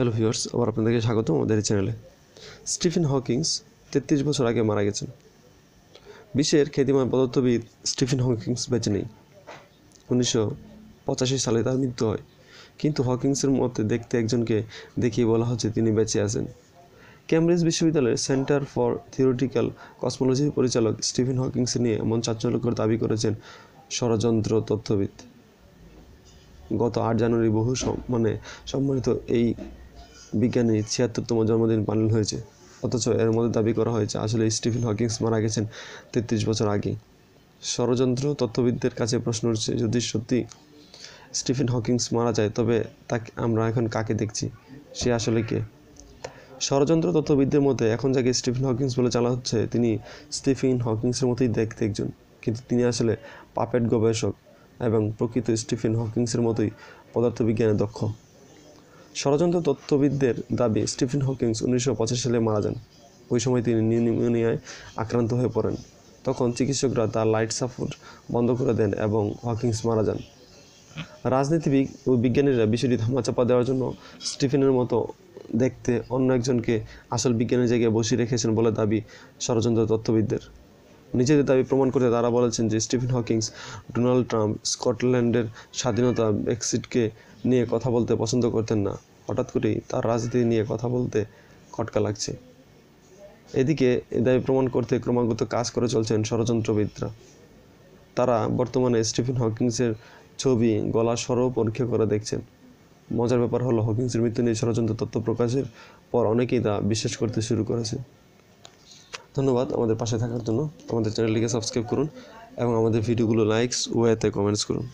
hello viewers আবার আপনাদেরকে স্বাগত আমাদের এই চ্যানেলে স্টিফেন হকিংস তেত্রিশ বছর আগে মারা গেছেন বিশ্বের খ্যাতিমান পদার্থবিদ স্টিফেন হকিংস বেঁচে নেই উনিশশো পঁচাশি সালে তার মৃত্যু হয় কিন্তু হকিংসের মতে দেখতে একজনকে দেখিয়ে বলা হচ্ছে তিনি বেঁচে আছেন ক্যামব্রিজ বিশ্ববিদ্যালয়ের সেন্টার ফর থিওরিটিক্যাল কসমোলজির পরিচালক স্টিফেন হকিংস নিয়ে এমন চাঞ্চল্যকর দাবি করেছেন ষড়যন্ত্র তথ্যবিদ গত আট জানুয়ারি বহু সম্মানে সম্মানিত এই বিজ্ঞানে ছিয়াত্তরতম জন্মদিন পালন হয়েছে অথচ এর মধ্যে দাবি করা হয়েছে আসলে স্টিফেন হকিংস মারা গেছেন তেত্রিশ বছর আগে ষড়যন্ত্র তথ্যবিদদের কাছে প্রশ্ন উঠছে যদি সত্যি স্টিফেন হকিংস মারা যায় তবে তাকে আমরা এখন কাকে দেখছি সে আসলে কে ষড়যন্ত্র তত্ত্ববিদদের মতে এখন যাকে স্টিফেন হকিংস বলে চালা হচ্ছে তিনি স্টিফেন হকিংসের মতোই দেখতে একজন কিন্তু তিনি আসলে পাপেট গবেষক এবং প্রকৃত স্টিফেন হকিংসের মতোই পদার্থবিজ্ঞানে দক্ষ ষড়যন্ত্র তত্ত্ববিদদের দাবি স্টিফেন হকিংস উনিশশো সালে মারা যান ওই সময় তিনি নিউমোনিয়ায় আক্রান্ত হয়ে পড়েন তখন চিকিৎসকরা তার লাইট সাপোর্ট বন্ধ করে দেন এবং হকিংস মারা যান রাজনীতিবিদ ও বিজ্ঞানীরা বিষয়টি ধামাচাপা দেওয়ার জন্য স্টিফেনের মতো দেখতে অন্য একজনকে আসল বিজ্ঞানের জায়গায় বসিয়ে রেখেছেন বলে দাবি ষড়যন্ত্র তত্ত্ববিদদের নিজেদের দাবি প্রমাণ করতে তারা বলেছেন যে স্টিফেন হকিংস ডোনাল্ড ট্রাম্প স্কটল্যান্ডের স্বাধীনতা ব্রেক্সিটকে নিয়ে কথা বলতে পছন্দ করতেন না হঠাৎ করেই তার রাজনীতি নিয়ে কথা বলতে খটকা লাগছে এদিকে এ দাবি প্রমাণ করতে ক্রমাগত কাজ করে চলছেন ষড়যন্ত্রবিদরা তারা বর্তমানে স্টিফেন হকিংসের ছবি গলা স্বরও পরীক্ষা করে দেখছেন মজার ব্যাপার হলো হকিংসের মৃত্যু নিয়ে ষড়যন্ত্র তথ্য প্রকাশের পর অনেকেই তা বিশ্বাস করতে শুরু করেছে ধন্যবাদ আমাদের পাশে থাকার জন্য আমাদের চ্যানেলটিকে সাবস্ক্রাইব করুন এবং আমাদের ভিডিওগুলো লাইকস ওয়েতে কমেন্টস করুন